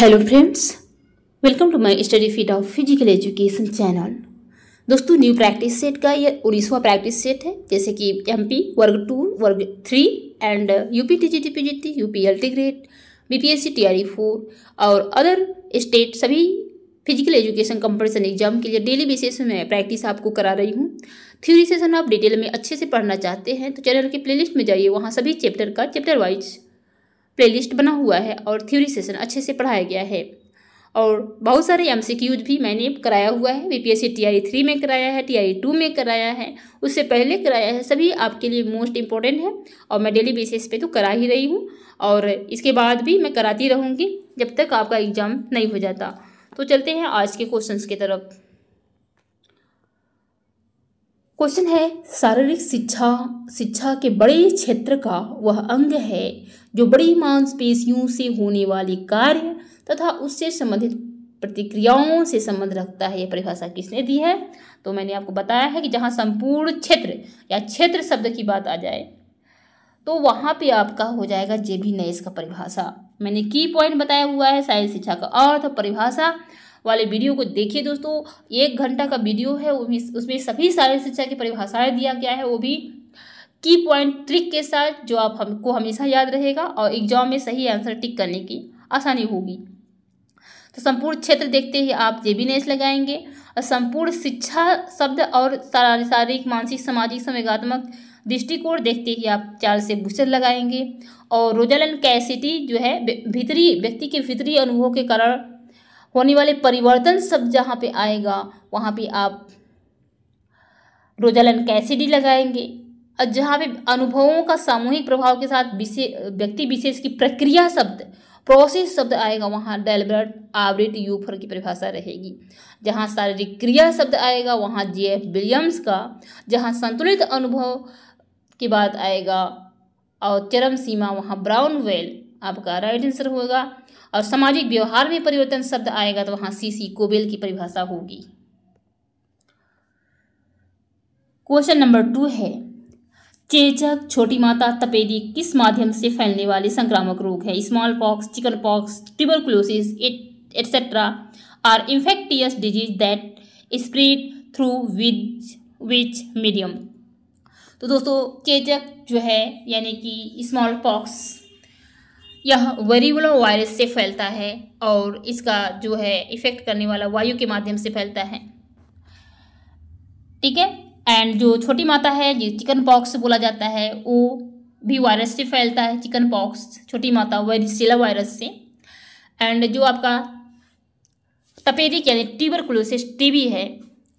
hello friends welcome to my study feet of physical education channel दोस्तों new practice set का ये उड़ीसवा practice set है जैसे कि एमपी वर्ग टू वर्ग three and UP TGT PGT UP LT grade BPSC TRE four और other state सभी फिजिकल एजुकेशन कंपटीशन एग्जाम के लिए डेली बेसिस में मैं प्रैक्टिस आपको करा रही हूँ थ्योरी सेशन आप डिटेल में अच्छे से पढ़ना चाहते हैं तो चैनल के प्लेलिस्ट में जाइए वहाँ सभी चैप्टर का चैप्टर वाइज प्लेलिस्ट बना हुआ है और थ्योरी सेशन अच्छे से पढ़ाया गया है और बहुत सारे एम भी मैंने कराया हुआ है बी पी एस थ्री में कराया है टी टू में कराया है उससे पहले कराया है सभी आपके लिए मोस्ट इम्पॉर्टेंट है और मैं डेली बेसिस पे तो करा ही रही हूँ और इसके बाद भी मैं कराती रहूँगी जब तक आपका एग्ज़ाम नहीं हो जाता तो चलते हैं आज के क्वेश्चंस की तरफ क्वेश्चन है शारीरिक शिक्षा शिक्षा के बड़े क्षेत्र का वह अंग है जो बड़ी मांसपेशियों से होने वाले कार्य तथा उससे संबंधित प्रतिक्रियाओं से संबंध रखता है यह परिभाषा किसने दी है तो मैंने आपको बताया है कि जहाँ संपूर्ण क्षेत्र या क्षेत्र शब्द की बात आ जाए तो वहाँ पे आपका हो जाएगा जे भी नए का परिभाषा मैंने की पॉइंट बताया हुआ है शारीरिक शिक्षा का अर्थ परिभाषा वाले वीडियो को देखिए दोस्तों एक घंटा का वीडियो है उसमें सभी सारे शिक्षा की परिभाषाएं दिया गया है वो भी की पॉइंट ट्रिक के साथ जो आप हमको हमेशा याद रहेगा और एग्जाम में सही आंसर टिक करने की आसानी होगी तो संपूर्ण क्षेत्र देखते ही आप जे बी लगाएंगे और संपूर्ण शिक्षा शब्द और शारीरिक मानसिक सामाजिक संवेगात्मक दृष्टिकोण देखते ही आप चार से बूस्टर लगाएंगे और रोजालन कैसिटी जो है भीतरी व्यक्ति के भीतरी अनुभव के कारण होने वाले परिवर्तन शब्द जहाँ पे आएगा वहाँ पे आप रोजालन कैसिडी लगाएंगे और जहाँ पे अनुभवों का सामूहिक प्रभाव के साथ विशेष व्यक्ति विशेष की प्रक्रिया शब्द प्रोसेस शब्द आएगा वहाँ डेलबर्ट आवरेट यूफर की परिभाषा रहेगी जहाँ शारीरिक क्रिया शब्द आएगा वहाँ जे एफ विलियम्स का जहाँ संतुलित अनुभव की बात आएगा और चरम सीमा वहाँ ब्राउन वेल आपका राइट आंसर होगा और सामाजिक व्यवहार में परिवर्तन शब्द आएगा तो वहां सी सी कोबेल की परिभाषा होगी क्वेश्चन नंबर टू है चेचक छोटी माता तपेदी किस माध्यम से फैलने वाले संक्रामक रोग है smallpox chickenpox tuberculosis et cetera are infectious disease that spread through with which medium तो दोस्तों चेचक जो है यानी कि स्मॉल पॉक्स यह वरीवलो वायरस से फैलता है और इसका जो है इफेक्ट करने वाला वायु के माध्यम से फैलता है ठीक है एंड जो छोटी माता है जिस चिकन पॉक्स बोला जाता है वो भी वायरस से फैलता है चिकन पॉक्स छोटी माता वेरिसिला वायरस से एंड जो आपका तपेदिक यानी क्लोसिस टीबी है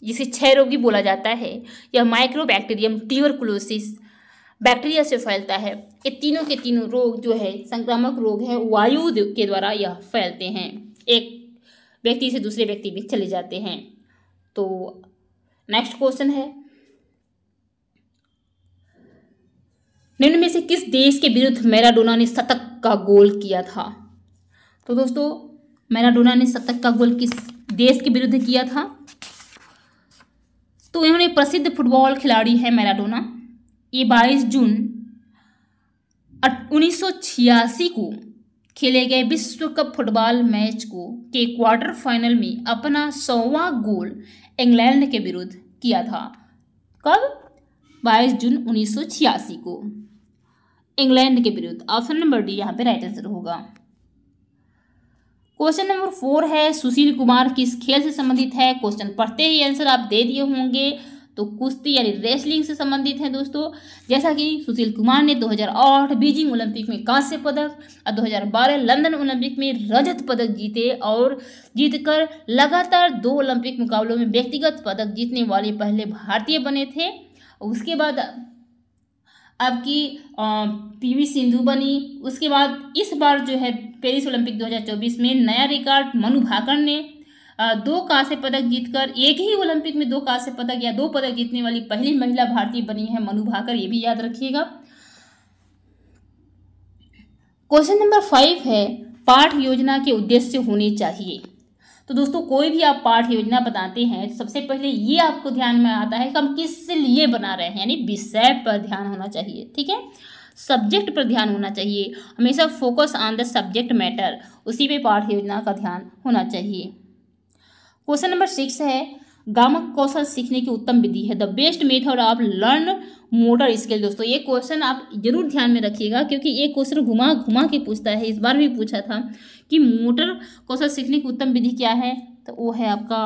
जिसे क्षय रोगी बोला जाता है यह माइक्रोबैक्टीरियम क्लोसिस बैक्टीरिया से फैलता है ये तीनों के तीनों रोग जो है संक्रामक रोग है वायु के द्वारा यह फैलते हैं एक व्यक्ति से दूसरे व्यक्ति में चले जाते हैं तो नेक्स्ट क्वेश्चन है निम्न में से किस देश के विरुद्ध मैराडोना ने शतक का गोल किया था तो दोस्तों मैराडोना ने शतक का गोल किस देश के विरुद्ध किया था तो इन्होंने प्रसिद्ध फुटबॉल खिलाड़ी है मैराडोना ये बाईस जून उन्नीस को खेले गए विश्व कप फुटबॉल मैच को के क्वार्टर फाइनल में अपना सौवा गोल इंग्लैंड के विरुद्ध किया था कब 22 जून 1986 को इंग्लैंड के विरुद्ध ऑप्शन नंबर डी यहाँ पे राइट आंसर होगा क्वेश्चन नंबर फोर है सुशील कुमार किस खेल से संबंधित है क्वेश्चन पढ़ते ही आंसर आप दे दिए होंगे तो कुश्ती यानी रेसलिंग से संबंधित है दोस्तों जैसा कि सुशील कुमार ने 2008 बीजिंग ओलंपिक में कांस्य पदक और 2012 लंदन ओलंपिक में रजत पदक जीते और जीतकर लगातार दो ओलंपिक मुकाबलों में व्यक्तिगत पदक जीतने वाले पहले भारतीय बने थे उसके बाद आपकी पीवी सिंधु बनी उसके बाद इस बार जो है पेरिस ओलंपिक 2024 में नया रिकॉर्ड मनु भाकर ने दो कांस्य पदक जीतकर एक ही ओलंपिक में दो कांस्य पदक या दो पदक जीतने वाली पहली महिला भारतीय बनी है मनु भाकर ये भी याद रखिएगा क्वेश्चन नंबर फाइव है पाठ योजना के उद्देश्य होने चाहिए तो दोस्तों कोई भी आप पाठ योजना बनाते हैं सबसे पहले ये आपको ध्यान में आता है कि हम किस लिए बना रहे हैं यानी विषय पर ध्यान होना चाहिए ठीक है सब्जेक्ट पर ध्यान होना चाहिए हमेशा focus on the subject matter उसी पे पाठ योजना का ध्यान होना चाहिए क्वेश्चन नंबर सिक्स है गामक कौशल सीखने की उत्तम विधि है the best method of learn motor skill दोस्तों ये क्वेश्चन आप जरूर ध्यान में रखिएगा क्योंकि ये क्वेश्चन घुमा घुमा के पूछता है इस बार भी पूछा था कि मोटर कौशल सीखने की उत्तम विधि क्या है तो वो है आपका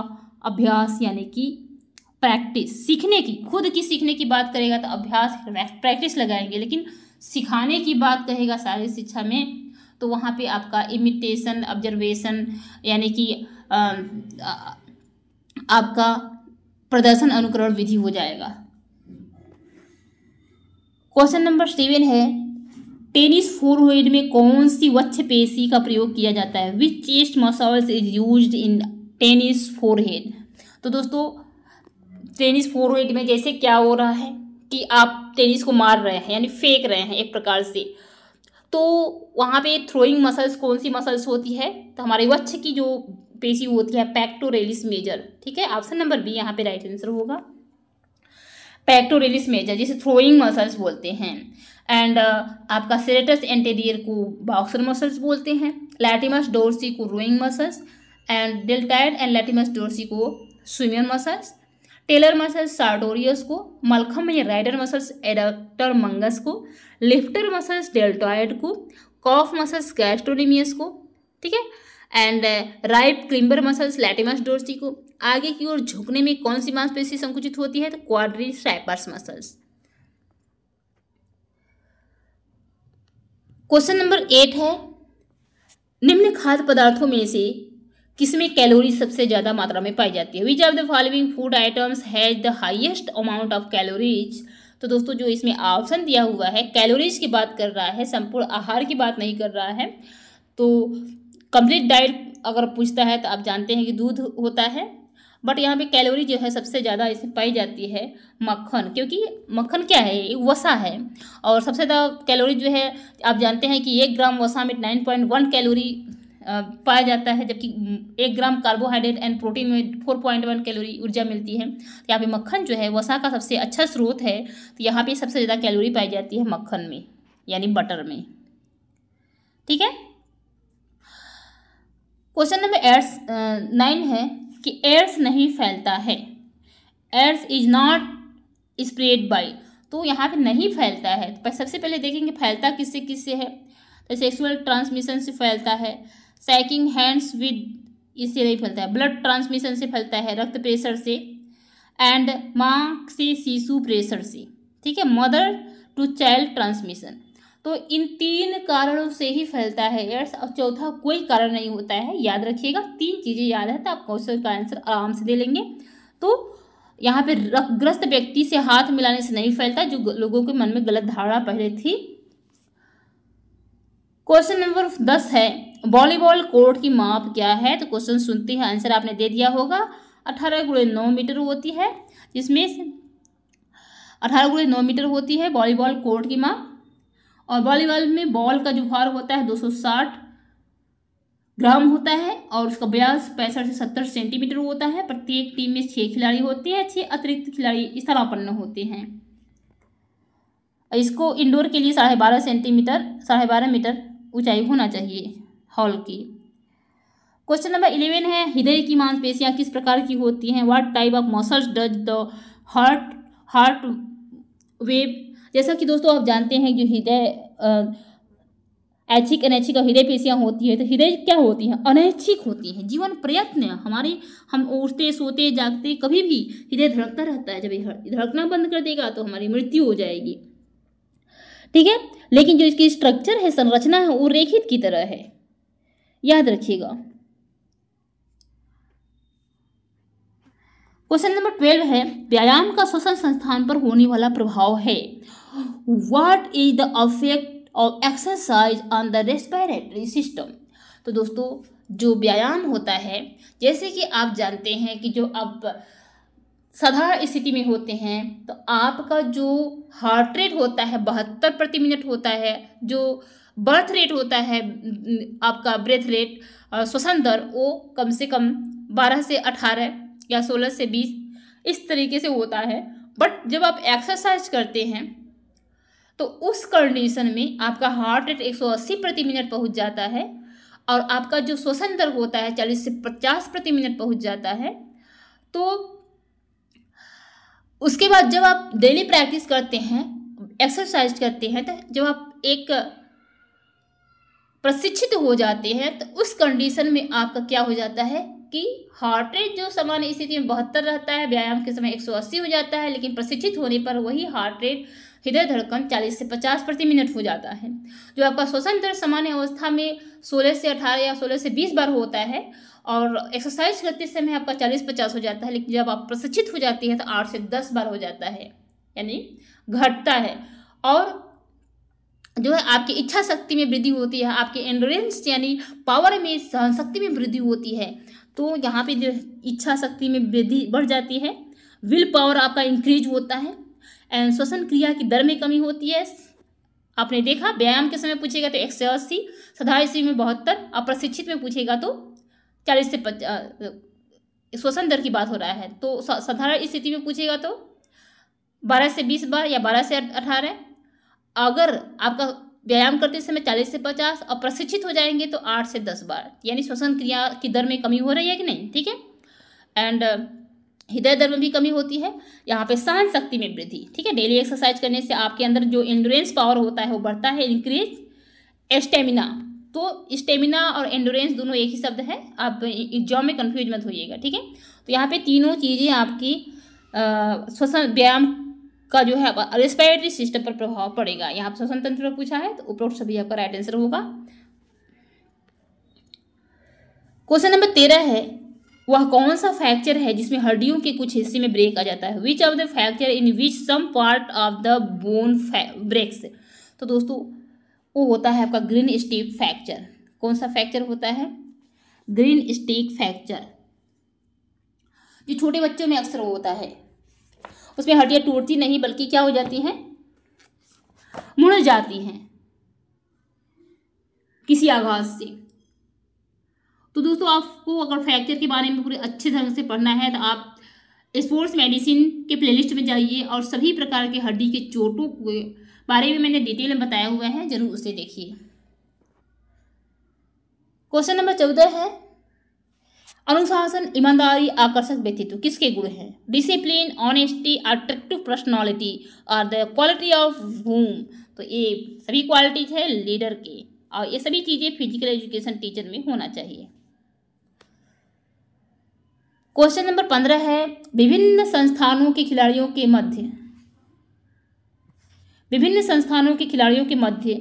अभ्यास यानी कि प्रैक्टिस सीखने की खुद की सीखने की बात करेगा तो अभ्यास प्रैक्टिस लगाएंगे लेकिन सिखाने की बात कहेगा सारी शिक्षा में तो वहाँ पे आपका इमिटेशन ऑब्जर्वेशन यानी कि आपका प्रदर्शन अनुकरण विधि हो जाएगा क्वेश्चन नंबर सेवन है टेनिस फोर में कौन सी वच्छ पेशी का प्रयोग किया जाता है which chest muscles is use in tennis forehand तो दोस्तों टेनिस फोर हेड में जैसे क्या हो रहा है कि आप टेनिस को मार रहे हैं यानी फेंक रहे हैं एक प्रकार से तो वहाँ पे थ्रोइंग मसल्स कौन सी मसल्स होती है तो हमारे वच्छ की जो पेशी होती है पैक्टोरेलिस मेजर ठीक है ऑप्शन नंबर बी यहाँ पे राइट आंसर होगा पैक्टोरेलिस मेजर जिसे थ्रोइंग मसल्स बोलते हैं एंड uh, आपका सेरेटस एंटेरियर को बॉक्सर मसल्स बोलते हैं लैटिमस डोरसी को rowing muscles and deltoid and latissimus dorsi को swimmer muscles tailor muscles sartorius को मलखम या राइडर मसल्स एडक्टर मंगस को लिफ्टर मसल्स डेल्टॉयड को कॉफ मसल्स गैस्ट्रोलिमियस को ठीक है and right climber muscles latissimus dorsi को आगे की ओर झुकने में कौन सी मांसपेशी संकुचित होती है तो quadriceps muscles question number eight है निम्न खाद्य पदार्थों में से किसमें कैलोरी सबसे ज़्यादा मात्रा में पाई जाती है which are the following food items has the highest amount of calories तो दोस्तों जो इसमें ऑप्शन दिया हुआ है कैलोरीज की बात कर रहा है संपूर्ण आहार की बात नहीं कर रहा है तो कंप्लीट डाइट अगर पूछता है तो आप जानते हैं कि दूध होता है बट यहाँ पे कैलोरी जो है सबसे ज़्यादा इसमें पाई जाती है मक्खन क्योंकि मक्खन क्या है वसा है और सबसे ज़्यादा कैलोरी जो है आप जानते हैं कि एक ग्राम वसा में नाइन पॉइंट वन कैलोरी पाया जाता है जबकि एक ग्राम कार्बोहाइड्रेट एंड प्रोटीन में फोर पॉइंट वन कैलोरी ऊर्जा मिलती है तो यहाँ पर मक्खन जो है वसा का सबसे अच्छा स्रोत है तो यहाँ पर सबसे ज़्यादा कैलोरी पाई जाती है मक्खन में यानी बटर में ठीक है क्वेश्चन नंबर एड्स नाइन है कि एड्स नहीं फैलता है AIDS is not spread by तो यहाँ पे नहीं फैलता है पर सबसे पहले देखेंगे फैलता किससे किससे है तो सेक्सुअल ट्रांसमिशन से फैलता है सैकिंग हैंड्स विद इससे नहीं फैलता है ब्लड ट्रांसमिशन से फैलता है रक्त प्रेशर से एंड माँ से शिशु प्रेशर से ठीक है मदर टू चाइल्ड ट्रांसमिशन तो इन तीन कारणों से ही फैलता है एड्स और चौथा कोई कारण नहीं होता है याद रखिएगा तीन चीज़ें याद है तो आप क्वेश्चन का आंसर आराम से दे लेंगे तो यहाँ पे ग्रस्त व्यक्ति से हाथ मिलाने से नहीं फैलता जो लोगों के मन में गलत धारणा पहले थी क्वेश्चन नंबर दस है वॉलीबॉल कोर्ट की माप क्या है तो क्वेश्चन सुनते हैं आंसर आपने दे दिया होगा अठारह गुड़े नौ मीटर होती है जिसमें अठारह गुड़े नौ मीटर होती है वॉलीबॉल कोर्ट की माप और वॉलीबॉल में बॉल का जो भार होता है 260 ग्राम होता है और उसका ब्यास पैंसठ से सत्तर सेंटीमीटर होता है प्रत्येक टीम में छः खिलाड़ी होते हैं छः अतिरिक्त खिलाड़ी स्थानापन्न होते हैं इसको इंडोर के लिए साढ़े बारह सेंटीमीटर साढ़े बारह मीटर ऊंचाई होना चाहिए हॉल की क्वेश्चन नंबर इलेवन है हृदय की मांसपेशियाँ किस प्रकार की होती हैं what type of muscles does the heart heart have जैसा कि दोस्तों आप जानते हैं जो हृदय ऐच्छिक अनैच्छिक और हृदय पेशियाँ होती है तो हृदय क्या होती है अनैच्छिक होती है जीवन प्रयत्न हमारे हम उठते सोते जागते कभी भी हृदय धड़कता रहता है जब धड़कना बंद कर देगा तो हमारी मृत्यु हो जाएगी ठीक है लेकिन जो इसकी स्ट्रक्चर है संरचना है वो रेखित की तरह है याद रखिएगा क्वेश्चन नंबर ट्वेल्व है व्यायाम का श्वसन संस्थान पर होने वाला प्रभाव है what is the effect of exercise on the respiratory system तो दोस्तों जो व्यायाम होता है जैसे कि आप जानते हैं कि जो आप साधारण स्थिति में होते हैं तो आपका जो हार्ट रेट होता है बहत्तर प्रति मिनट होता है जो बर्थ रेट होता है आपका ब्रेथ रेट श्वसन दर वो कम से कम बारह से अठारह या सोलह से बीस इस तरीके से होता है बट जब आप एक्सरसाइज करते हैं तो उस कंडीशन में आपका हार्ट रेट 180 प्रति मिनट पहुंच जाता है और आपका जो श्वसन दर होता है 40 से 50 प्रति मिनट पहुंच जाता है तो उसके बाद जब आप डेली प्रैक्टिस करते हैं एक्सरसाइज करते हैं तो जब आप एक प्रशिक्षित हो जाते हैं तो उस कंडीशन में आपका क्या हो जाता है कि हार्ट रेट जो सामान्य स्थिति में बहत्तर रहता है व्यायाम के समय 180 हो जाता है लेकिन प्रशिक्षित होने पर वही हार्ट रेट हृदय धड़कन 40 से 50 प्रति मिनट हो जाता है जो आपका श्वसन दर सामान्य अवस्था में 16 से 18 या 16 से 20 बार होता है और एक्सरसाइज करते समय आपका 40-50 हो जाता है लेकिन जब आप प्रशिक्षित हो जाती है तो 8 से 10 बार हो जाता है यानी घटता है और जो है आपकी इच्छा शक्ति में वृद्धि होती है आपके एंडोरेंस यानी पावर में सहन शक्ति में वृद्धि होती है तो यहाँ पे जो इच्छा शक्ति में वृद्धि बढ़ जाती है विल पावर आपका इंक्रीज होता है श्वसन क्रिया की दर में कमी होती है आपने देखा व्यायाम के समय पूछेगा तो एक सौ अस्सी सदा ईस्वी में बहत्तर और प्रशिक्षित में पूछेगा तो चालीस से श्वसन दर की बात हो रहा है तो साधारण स्थिति में पूछेगा तो बारह से बीस बार या बारह से अठारह अगर आपका व्यायाम करते समय चालीस से पचास और प्रशिक्षित हो जाएंगे तो आठ से दस बार यानी श्वसन क्रिया की दर में कमी हो रही है कि नहीं ठीक है एंड हृदय दर में भी कमी होती है यहाँ पे सहन शक्ति में वृद्धि ठीक है डेली एक्सरसाइज करने से आपके अंदर जो एंडोरेंस पावर होता है वो बढ़ता है इंक्रीज स्टेमिना तो स्टेमिना और एंडोरेंस दोनों एक ही शब्द है आप एग्जाम में कन्फ्यूज मत होइएगा ठीक है तो यहाँ पे तीनों चीज़ें आपकी श्वसन व्यायाम का जो है रेस्पिरेटरी सिस्टम पर प्रभाव पड़ेगा यहाँ पर श्वसन तंत्र पर पूछा है तो उपरोक्त सभी आपका राइट आंसर होगा क्वेश्चन नंबर तेरह है वह कौन सा फ्रैक्चर है जिसमें हड्डियों के कुछ हिस्से में ब्रेक आ जाता है which of the fracture in which some part of the bone breaks तो दोस्तों वो होता है आपका ग्रीन स्टीक फ्रैक्चर कौन सा फ्रैक्चर होता है ग्रीन स्टीक फ्रैक्चर जो छोटे बच्चों में अक्सर होता है उसमें हड्डियाँ टूटती नहीं बल्कि क्या हो जाती हैं मुड़ जाती हैं किसी आघात से तो दोस्तों आपको अगर फ्रैक्चर के बारे में पूरे अच्छे ढंग से पढ़ना है तो आप स्पोर्ट्स मेडिसिन के प्लेलिस्ट में जाइए और सभी प्रकार के हड्डी के चोटों के बारे में मैंने डिटेल में बताया हुआ है जरूर उसे देखिए क्वेश्चन नंबर चौदह है अनुशासन ईमानदारी आकर्षक व्यक्तित्व किसके गुण हैं डिसिप्लिन ऑनेस्टी अट्रैक्टिव पर्सनालिटी और द क्वालिटी ऑफ होम तो ये सभी क्वालिटीज है लीडर के और ये सभी चीज़ें फिजिकल एजुकेशन टीचर में होना चाहिए क्वेश्चन नंबर पंद्रह है विभिन्न संस्थानों के खिलाड़ियों के मध्य विभिन्न संस्थानों के खिलाड़ियों के मध्य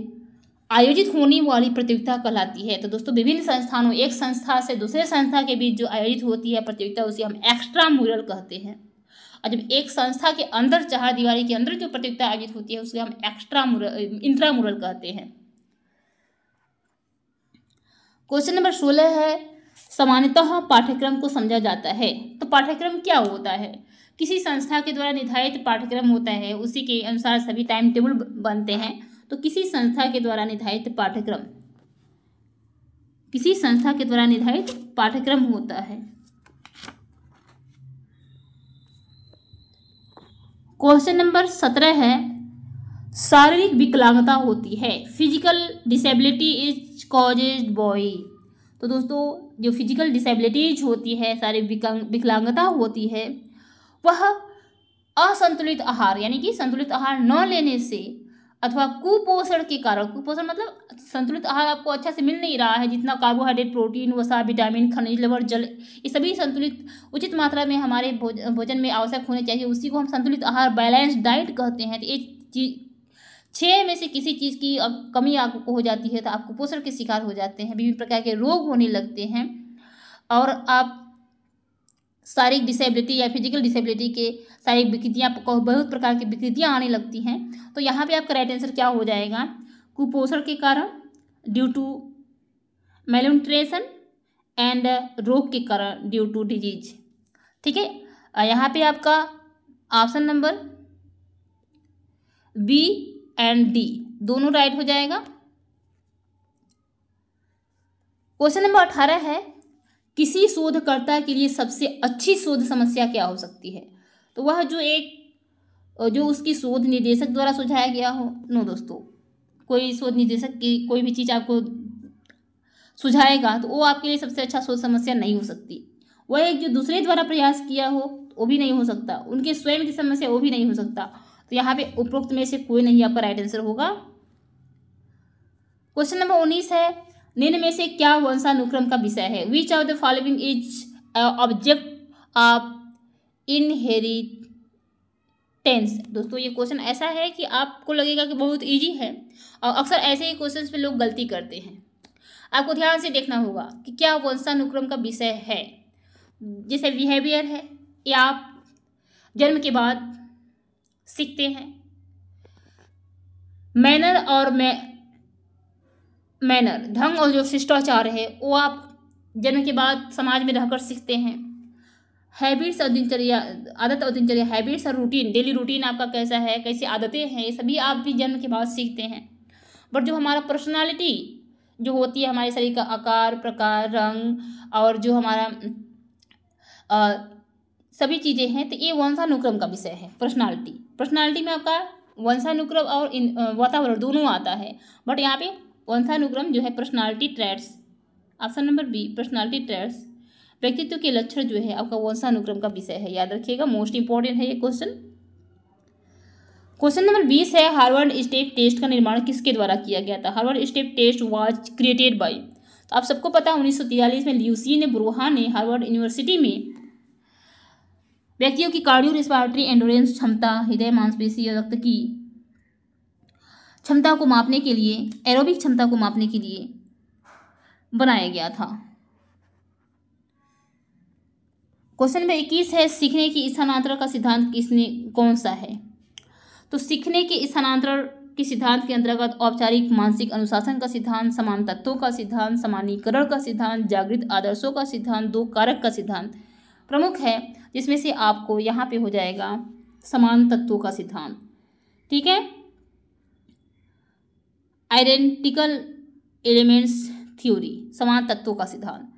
आयोजित होने वाली प्रतियोगिता कहलाती है तो दोस्तों विभिन्न संस्थानों एक संस्था से दूसरे संस्था के बीच जो आयोजित होती है प्रतियोगिता उसे हम एक्स्ट्रा मुरल कहते हैं और जब एक संस्था के अंदर चार दीवारी के अंदर जो प्रतियोगिता आयोजित होती है उसे हम एक्स्ट्रा मुरल इंट्रा मुरल कहते हैं क्वेश्चन नंबर सोलह है सामान्यतः पाठ्यक्रम को समझा जाता है तो पाठ्यक्रम क्या होता है किसी संस्था के द्वारा निर्धारित पाठ्यक्रम होता है उसी के अनुसार सभी टाइम टेबल बनते हैं तो किसी संस्था के द्वारा निर्धारित पाठ्यक्रम किसी संस्था के द्वारा निर्धारित पाठ्यक्रम होता है क्वेश्चन नंबर सत्रह है शारीरिक विकलांगता होती है physical disability is causes by तो दोस्तों जो फिजिकल डिसेबिलिटीज होती है सारी विकलांगता होती है वह असंतुलित आहार यानी कि संतुलित आहार न लेने से अथवा कुपोषण के कारण कुपोषण मतलब संतुलित आहार आपको अच्छा से मिल नहीं रहा है जितना कार्बोहाइड्रेट प्रोटीन वसा विटामिन खनिज लवण जल ये सभी संतुलित उचित मात्रा में हमारे भोजन में आवश्यक होने चाहिए उसी को हम संतुलित आहार बैलेंस डाइट कहते हैं तो चीज छः में से किसी चीज़ की अब कमी आपको हो जाती है तो आप कुपोषण के शिकार हो जाते हैं विभिन्न प्रकार के रोग होने लगते हैं और आप शारीरिक डिसेबिलिटी या फिजिकल डिसेबिलिटी के शारीरिक विकृतियाँ बहुत प्रकार की विकृतियाँ आने लगती हैं तो यहाँ पे आपका राइट आंसर क्या हो जाएगा कुपोषण के कारण ड्यू टू मेलुट्रेशन एंड रोग के कारण ड्यू टू डिजीज ठीक है यहाँ पे आपका option number B and D दोनों राइट हो जाएगा क्वेश्चन नंबर अठारह है किसी शोधकर्ता के लिए सबसे अच्छी शोध समस्या क्या हो सकती है तो वह जो एक जो उसकी शोध निदेशक द्वारा सुझाया गया हो नो दोस्तों कोई शोध निदेशक की कोई भी चीज़ आपको सुझाएगा तो वो आपके लिए सबसे अच्छा शोध समस्या नहीं हो सकती वह एक जो दूसरे द्वारा प्रयास किया हो वो भी नहीं हो सकता उनके स्वयं की समस्या वो भी नहीं हो सकता तो यहाँ पे उपरोक्त में से कोई नहीं आपका राइट आंसर होगा क्वेश्चन नंबर उन्नीस है निन्न में से क्या वंशानुक्रम का विषय है which are the following is object of inheritance दोस्तों ये क्वेश्चन ऐसा है कि आपको लगेगा कि बहुत इजी है और अक्सर ऐसे ही क्वेश्चंस पे लोग गलती करते हैं आपको ध्यान से देखना होगा कि क्या वंशानुक्रम का विषय है जैसे बिहेवियर है या आप जन्म के बाद सीखते हैं मैनर और मै मैनर ढंग और जो शिष्टाचार है वो आप जन्म के बाद समाज में रहकर सीखते हैं हैबिट्स और दिनचर्या आदत और दिनचर्या हैबिट्स और रूटीन डेली रूटीन आपका कैसा है कैसी आदतें हैं ये सभी आप भी जन्म के बाद सीखते हैं बट जो हमारा पर्सनालिटी जो होती है हमारे शरीर का आकार प्रकार रंग और जो हमारा आ, सभी चीज़ें हैं तो ये वंशानुक्रम का विषय है पर्सनालिटी पर्सनालिटी में आपका वंशानुक्रम और वातावरण दोनों आता है बट यहाँ पे वंशानुक्रम जो है personality traits option number B personality traits व्यक्तित्व के लक्षण जो है आपका वंशानुक्रम का विषय है याद रखिएगा मोस्ट इंपॉर्टेंट है ये क्वेश्चन क्वेश्चन नंबर बीस है हार्वर्ड स्टेप टेस्ट का निर्माण किसके द्वारा किया गया था Harvard step test was created by तो आप सबको पता उन्नीस में ल्यूसी ने बुरहा ने हार्वर्ड यूनिवर्सिटी में व्यक्तियों की कार्डियो रेस्पायरेटरी एंडोरेंस क्षमता हृदय मांसपेशी या रक्त की क्षमता को मापने के लिए एरोबिक क्षमता को मापने के लिए बनाया गया था क्वेश्चन नंबर इक्कीस है सीखने की स्थानांतरण का सिद्धांत किसने कौन सा है तो सीखने के स्थानांतरण के सिद्धांत के अंतर्गत औपचारिक मानसिक अनुशासन का सिद्धांत समान तत्वों का सिद्धांत समानीकरण का सिद्धांत जागृत आदर्शों का सिद्धांत दो कारक का सिद्धांत प्रमुख है जिसमें से आपको यहाँ पे हो जाएगा समान तत्वों का सिद्धांत ठीक है आइडेंटिकल एलिमेंट्स थ्योरी समान तत्वों का सिद्धांत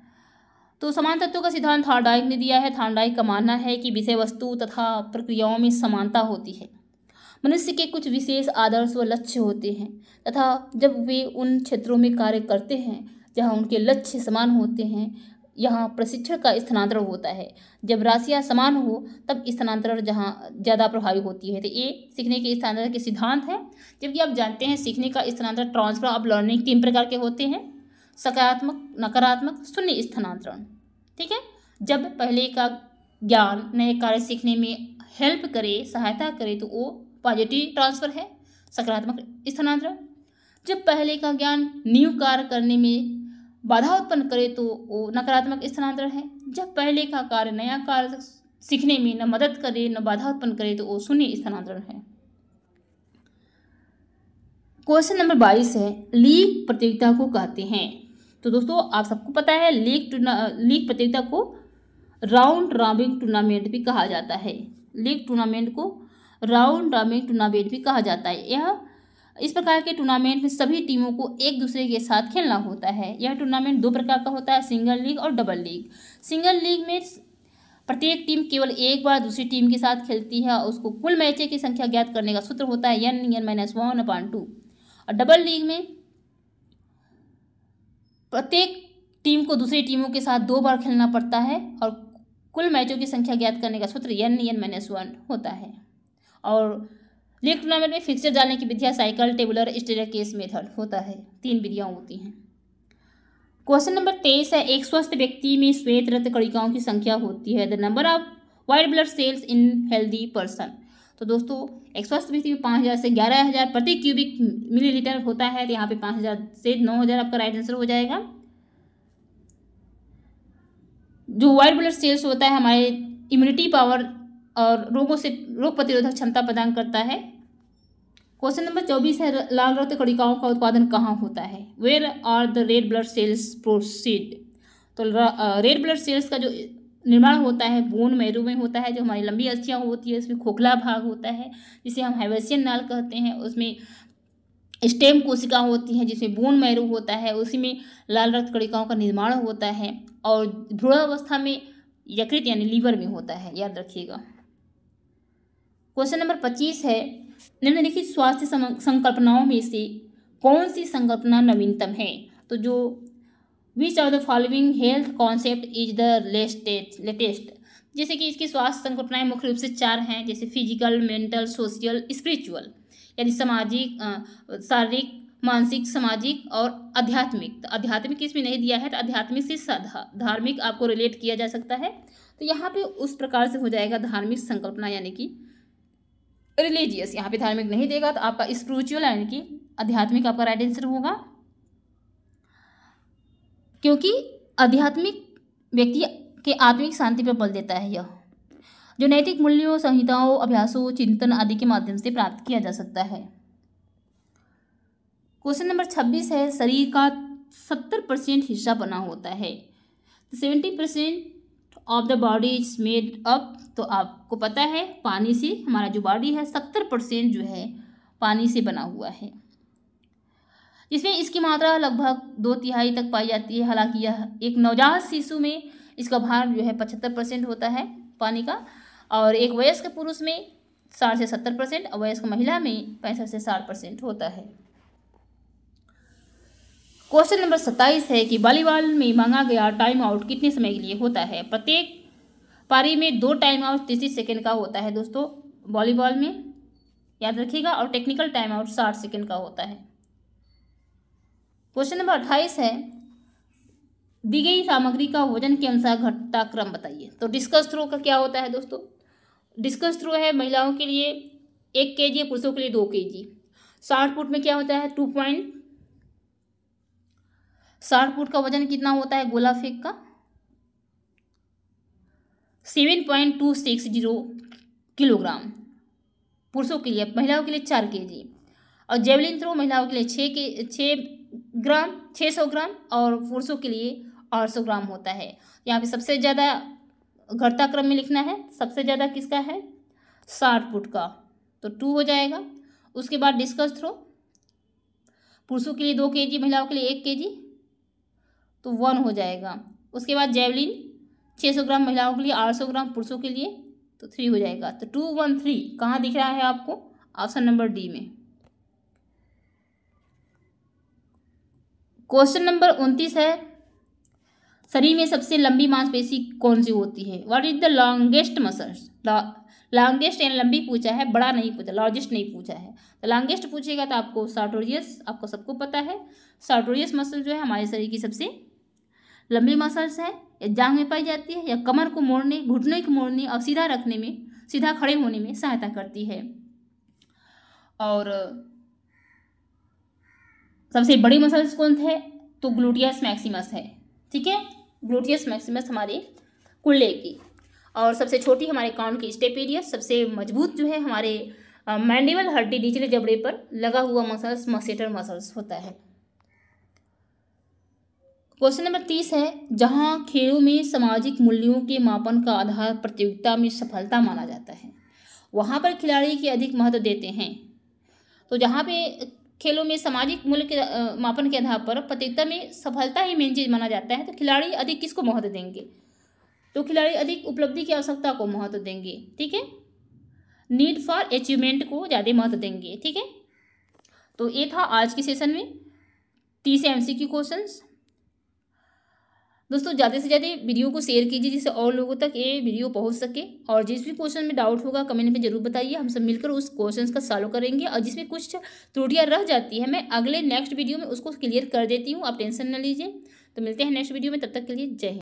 तो समान तत्वों का सिद्धांत थार्डाइक ने दिया है थार्डाइक का मानना है कि विषय वस्तु तथा प्रक्रियाओं में समानता होती है मनुष्य के कुछ विशेष आदर्श व लक्ष्य होते हैं तथा जब वे उन क्षेत्रों में कार्य करते हैं जहाँ उनके लक्ष्य समान होते हैं यहाँ प्रशिक्षण का स्थानांतरण होता है जब राशियाँ समान हो तब स्थानांतरण जहाँ ज़्यादा प्रभावी होती है तो ये सीखने के स्थानांतरण के सिद्धांत हैं जबकि आप जानते हैं सीखने का स्थानांतरण ट्रांसफर ऑफ लर्निंग तीन प्रकार के होते हैं सकारात्मक नकारात्मक शून्य स्थानांतरण ठीक है जब पहले का ज्ञान नए कार्य सीखने में हेल्प करे सहायता करे तो वो पॉजिटिव ट्रांसफर है सकारात्मक स्थानांतरण जब पहले का ज्ञान न्यू कार्य करने में बाधा उत्पन्न करे तो वो नकारात्मक स्थानांतरण है जब पहले का कार्य नया कार्य सीखने में न मदद करे न बाधा उत्पन्न करे तो वो शून्य स्थानांतरण है क्वेश्चन नंबर बाईस है लीक प्रतियोगिता को कहते हैं तो दोस्तों आप सबको पता है लीग लीग प्रतियोगिता को राउंड रॉबिंग टूर्नामेंट भी कहा जाता है लीग टूर्नामेंट को राउंड रॉबिंग टूर्नामेंट भी कहा जाता है यह इस प्रकार के टूर्नामेंट में सभी टीमों को एक दूसरे के साथ खेलना होता है यह टूर्नामेंट दो प्रकार का होता है सिंगल लीग और डबल लीग सिंगल लीग में प्रत्येक टीम केवल एक बार दूसरी टीम के साथ खेलती है और उसको कुल मैचों की संख्या ज्ञात करने का सूत्र होता है N N minus one upon two और डबल लीग में प्रत्येक टीम को दूसरी टीमों के साथ दो बार खेलना पड़ता है और कुल मैचों की संख्या ज्ञात करने का सूत्र यन यन माइनस वन होता है और लीग टूर्नामेंट में फिक्सर डालने की विधियाँ cycle tabular staircase method होता है तीन विधियाँ होती हैं क्वेश्चन नंबर तेईस है एक स्वस्थ व्यक्ति में श्वेत रक्त कणिकाओं की संख्या होती है the number of white blood cells in healthy person तो दोस्तों एक स्वस्थ व्यक्ति में पाँच हज़ार से ग्यारह हज़ार प्रति क्यूबिक मिलीलीटर होता है तो यहाँ पे पाँच हज़ार से नौ हज़ार आपका राइट आंसर हो जाएगा जो वाइट ब्लड सेल्स होता है हमारे इम्यूनिटी पावर और रोगों से रोग प्रतिरोधक क्षमता प्रदान करता है क्वेश्चन नंबर चौबीस है लाल रक्त कणिकाओं का उत्पादन कहाँ होता है where are the red blood cells proceed तो रेड ब्लड सेल्स का जो निर्माण होता है बोन मैरू में होता है जो हमारी लंबी अस्थियाँ होती है उसमें खोखला भाग होता है जिसे हम हाइवेसियन नाल कहते हैं उसमें स्टेम कोशिका होती है जिसमें बोन मैरू होता है उसी में लाल रक्त कणिकाओं का निर्माण होता है और भ्रूणावस्था में यकृत यानी लीवर में होता है याद रखिएगा क्वेश्चन नंबर पच्चीस है निम्नलिखित स्वास्थ्य संकल्पनाओं में से कौन सी संकल्पना नवीनतम है तो जो which are the following health concept is the latest latest जैसे कि इसकी स्वास्थ्य संकल्पनाएं मुख्य रूप से चार हैं जैसे फिजिकल मेंटल सोशल स्पिरिचुअल यानी सामाजिक शारीरिक मानसिक सामाजिक और आध्यात्मिक तो आध्यात्मिक इसमें नहीं दिया है तो आध्यात्मिक से धार्मिक आपको रिलेट किया जा सकता है तो यहाँ पे उस प्रकार से हो जाएगा धार्मिक संकल्पना यानी कि रिलीजियस यहाँ पे धार्मिक नहीं देगा तो आपका स्पिरिचुअल यानी कि आध्यात्मिक आपका राइट आंसर होगा क्योंकि आध्यात्मिक व्यक्ति के आत्मिक शांति पर बल देता है यह जो नैतिक मूल्यों संहिताओं अभ्यासों चिंतन आदि के माध्यम से प्राप्त किया जा सकता है क्वेश्चन नंबर छब्बीस है शरीर का सत्तर परसेंट हिस्सा बना होता है सेवेंटी तो percent of the body is made up तो आपको पता है पानी से हमारा जो बॉडी है सत्तर परसेंट जो है पानी से बना हुआ है जिसमें इसकी मात्रा लगभग दो तिहाई तक पाई जाती है हालांकि यह एक नवजात शिशु में इसका भार जो है पचहत्तर परसेंट होता है पानी का और एक वयस्क पुरुष में साठ से सत्तर परसेंट और वयस्क महिला में पैंसठ से साठ परसेंट होता है क्वेश्चन नंबर सत्ताईस है कि वॉलीबॉल में मांगा गया टाइम आउट कितने समय के लिए होता है प्रत्येक पारी में दो टाइम आउट तीस सेकेंड का होता है दोस्तों वॉलीबॉल में याद रखिएगा और टेक्निकल टाइम आउट साठ सेकेंड का होता है क्वेश्चन नंबर अट्ठाईस है दी गई सामग्री का वजन के अनुसार घटता क्रम बताइए तो डिस्कस थ्रो का क्या होता है दोस्तों डिस्कस थ्रो है महिलाओं के लिए एक के जी पुरुषों के लिए दो के जी साठ फुट में क्या होता है टू पॉइंट साठ फुट का वजन कितना होता है गोला फेंक का seven point two six zero kilogram पुरुषों के लिए महिलाओं के लिए चार के जी और जेवलिन थ्रो महिलाओं के लिए छः के छः ग्राम छः सौ ग्राम और पुरुषों के लिए आठ सौ ग्राम होता है यहाँ पे सबसे ज़्यादा घटता क्रम में लिखना है सबसे ज़्यादा किसका है साठ फुट का तो टू हो जाएगा उसके बाद डिस्कस थ्रो पुरुषों के लिए दो के जी महिलाओं के लिए एक के जी तो वन हो जाएगा उसके बाद जेवलिन छः सौ ग्राम महिलाओं के लिए आठ सौ ग्राम पुरुषों के लिए तो थ्री हो जाएगा तो टू वन थ्री कहाँ दिख रहा है आपको ऑप्शन नंबर डी में क्वेश्चन नंबर उनतीस है शरीर में सबसे लंबी मांसपेशी कौन सी होती है what is the longest muscles longest and लंबी पूछा है बड़ा नहीं पूछा लार्जेस्ट नहीं पूछा है तो लॉन्गेस्ट पूछेगा तो आपको सार्टोरियस आपको सबको पता है सार्टोरियस मसल जो है हमारे शरीर की सबसे लंबी मसल्स है या जांग में पाई जाती है या कमर को मोड़ने घुटने को मोड़ने और सीधा रखने में सीधा खड़े होने में सहायता करती है और सबसे बड़ी मसल्स कौन थे तो ग्लूटियस मैक्सिमस है ठीक है ग्लूटियस मैक्सिमस हमारे कुल्ले की और सबसे छोटी हमारे काउंट की स्टेपीरियस सबसे मजबूत जो है हमारे मैंडिवल हड्डी निचले जबड़े पर लगा हुआ मसल्स मसेटर मसल्स होता है क्वेश्चन नंबर तीस है जहाँ खेलों में सामाजिक मूल्यों के मापन का आधार प्रतियोगिता में सफलता माना जाता है वहाँ पर खिलाड़ी के अधिक महत्व देते हैं तो जहाँ पे खेलों में सामाजिक मूल्य के मापन के आधार पर प्रतियोगिता में सफलता ही मेन चीज़ माना जाता है तो खिलाड़ी अधिक किसको महत्व देंगे तो खिलाड़ी अधिक उपलब्धि की आवश्यकता को महत्व देंगे ठीक है नीड फॉर अचीवमेंट को ज़्यादा महत्व देंगे ठीक है तो ये था आज के सेशन में तीस एम सी क्वेश्चंस दोस्तों ज़्यादा से ज़्यादा वीडियो को शेयर कीजिए जिससे और लोगों तक ये वीडियो पहुंच सके और जिस भी क्वेश्चन में डाउट होगा कमेंट में जरूर बताइए हम सब मिलकर उस क्वेश्चन का सॉल्व करेंगे और जिसमें कुछ त्रुटियाँ रह जाती है मैं अगले नेक्स्ट वीडियो में उसको क्लियर कर देती हूँ आप टेंशन न लीजिए तो मिलते हैं नेक्स्ट वीडियो में तब तक के लिए जय